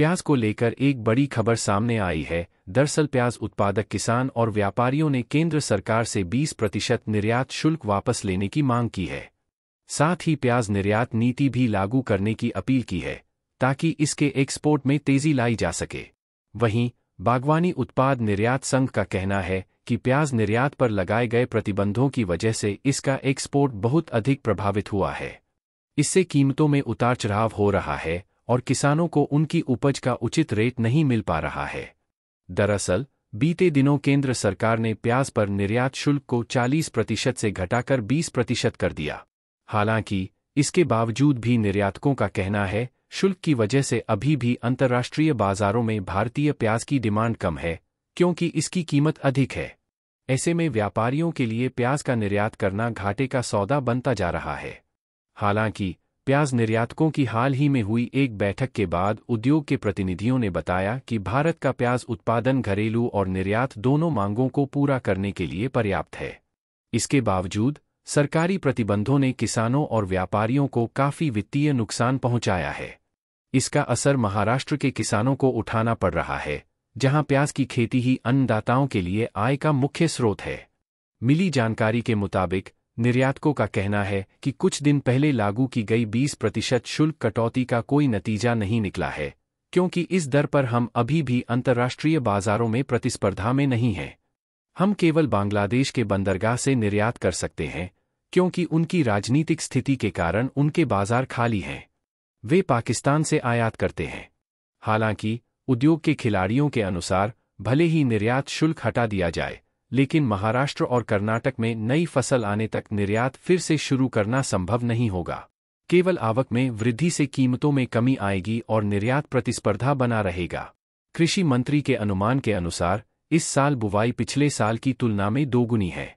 प्याज को लेकर एक बड़ी खबर सामने आई है दरअसल प्याज उत्पादक किसान और व्यापारियों ने केंद्र सरकार से 20 प्रतिशत निर्यात शुल्क वापस लेने की मांग की है साथ ही प्याज निर्यात नीति भी लागू करने की अपील की है ताकि इसके एक्सपोर्ट में तेजी लाई जा सके वहीं बागवानी उत्पाद निर्यात संघ का कहना है कि प्याज निर्यात पर लगाए गए प्रतिबंधों की वजह से इसका एक्सपोर्ट बहुत अधिक प्रभावित हुआ है इससे कीमतों में उतार चढ़ाव हो रहा है और किसानों को उनकी उपज का उचित रेट नहीं मिल पा रहा है दरअसल बीते दिनों केंद्र सरकार ने प्याज पर निर्यात शुल्क को 40 प्रतिशत से घटाकर 20 प्रतिशत कर दिया हालांकि इसके बावजूद भी निर्यातकों का कहना है शुल्क की वजह से अभी भी अंतर्राष्ट्रीय बाजारों में भारतीय प्याज की डिमांड कम है क्योंकि इसकी कीमत अधिक है ऐसे में व्यापारियों के लिए प्याज का निर्यात करना घाटे का सौदा बनता जा रहा है हालांकि प्याज निर्यातकों की हाल ही में हुई एक बैठक के बाद उद्योग के प्रतिनिधियों ने बताया कि भारत का प्याज उत्पादन घरेलू और निर्यात दोनों मांगों को पूरा करने के लिए पर्याप्त है इसके बावजूद सरकारी प्रतिबंधों ने किसानों और व्यापारियों को काफी वित्तीय नुकसान पहुंचाया है इसका असर महाराष्ट्र के किसानों को उठाना पड़ रहा है जहां प्याज की खेती ही अन्नदाताओं के लिए आय का मुख्य स्रोत है मिली जानकारी के मुताबिक निर्यातकों का कहना है कि कुछ दिन पहले लागू की गई 20 प्रतिशत शुल्क कटौती का कोई नतीजा नहीं निकला है क्योंकि इस दर पर हम अभी भी अंतर्राष्ट्रीय बाजारों में प्रतिस्पर्धा में नहीं हैं हम केवल बांग्लादेश के बंदरगाह से निर्यात कर सकते हैं क्योंकि उनकी राजनीतिक स्थिति के कारण उनके बाजार खाली हैं वे पाकिस्तान से आयात करते हैं हालांकि उद्योग के खिलाड़ियों के अनुसार भले ही निर्यात शुल्क हटा दिया जाए लेकिन महाराष्ट्र और कर्नाटक में नई फसल आने तक निर्यात फिर से शुरू करना संभव नहीं होगा केवल आवक में वृद्धि से कीमतों में कमी आएगी और निर्यात प्रतिस्पर्धा बना रहेगा कृषि मंत्री के अनुमान के अनुसार इस साल बुवाई पिछले साल की तुलना में दोगुनी है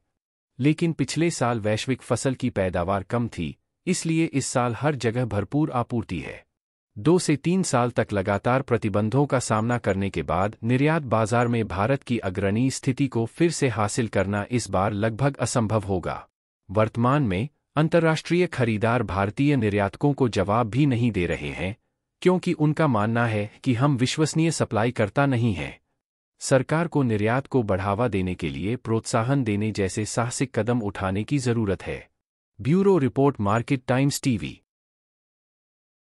लेकिन पिछले साल वैश्विक फसल की पैदावार कम थी इसलिए इस साल हर जगह भरपूर आपूर्ति है दो से तीन साल तक लगातार प्रतिबंधों का सामना करने के बाद निर्यात बाजार में भारत की अग्रणी स्थिति को फिर से हासिल करना इस बार लगभग असंभव होगा वर्तमान में अंतर्राष्ट्रीय खरीदार भारतीय निर्यातकों को जवाब भी नहीं दे रहे हैं क्योंकि उनका मानना है कि हम विश्वसनीय सप्लाई करता नहीं हैं सरकार को निर्यात को बढ़ावा देने के लिए प्रोत्साहन देने जैसे साहसिक कदम उठाने की जरूरत है bureau report Market Times TV